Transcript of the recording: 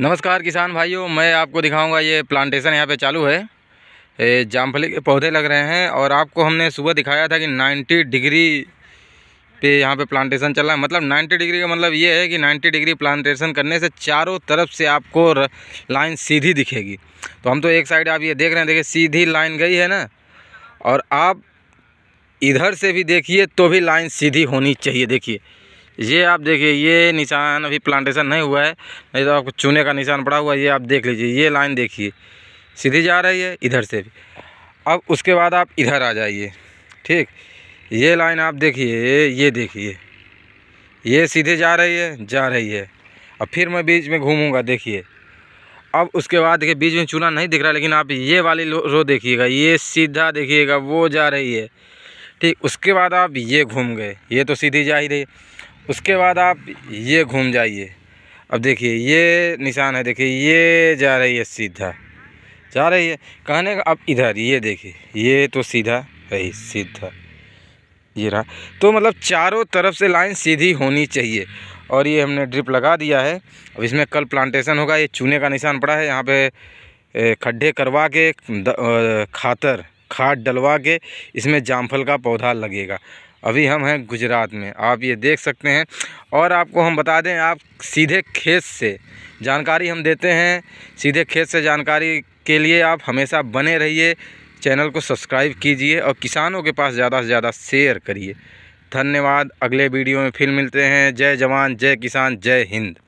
नमस्कार किसान भाइयों मैं आपको दिखाऊंगा ये प्लांटेशन यहाँ पे चालू है जामफली के पौधे लग रहे हैं और आपको हमने सुबह दिखाया था कि 90 डिग्री पे यहाँ पे प्लांटेशन चल रहा है मतलब 90 डिग्री का मतलब ये है कि 90 डिग्री प्लांटेशन करने से चारों तरफ से आपको लाइन सीधी दिखेगी तो हम तो एक साइड आप ये देख रहे हैं देखिए सीधी लाइन गई है ना और आप इधर से भी देखिए तो भी लाइन सीधी होनी चाहिए देखिए ये आप देखिए ये निशान अभी प्लांटेशन नहीं हुआ है नहीं तो आपको चूने का निशान पड़ा हुआ है ये आप देख लीजिए ये लाइन देखिए सीधी जा रही है इधर से भी अब उसके बाद आप इधर आ जाइए ठीक ये लाइन आप देखिए ये देखिए ये सीधे जा रही है जा रही है अब फिर मैं बीच में घूमूंगा देखिए अब उसके बाद देखिए बीच में चूना नहीं दिख रहा लेकिन आप ये वाली रो देखिएगा ये सीधा देखिएगा वो जा रही है ठीक उसके बाद आप ये घूम गए ये तो सीधी जा ही रही है उसके बाद आप ये घूम जाइए अब देखिए ये निशान है देखिए ये जा रही है सीधा जा रही है कहने का अब इधर ये देखिए ये तो सीधा है ही सीधा ये रहा तो मतलब चारों तरफ से लाइन सीधी होनी चाहिए और ये हमने ड्रिप लगा दिया है अब इसमें कल प्लांटेशन होगा ये चूने का निशान पड़ा है यहाँ पे खड्ढे करवा के खातर खाद डलवा के इसमें जामफल का पौधा लगेगा अभी हम हैं गुजरात में आप ये देख सकते हैं और आपको हम बता दें आप सीधे खेत से जानकारी हम देते हैं सीधे खेत से जानकारी के लिए आप हमेशा बने रहिए चैनल को सब्सक्राइब कीजिए और किसानों के पास ज़्यादा से ज़्यादा शेयर करिए धन्यवाद अगले वीडियो में फिर मिलते हैं जय जवान जय किसान जय हिंद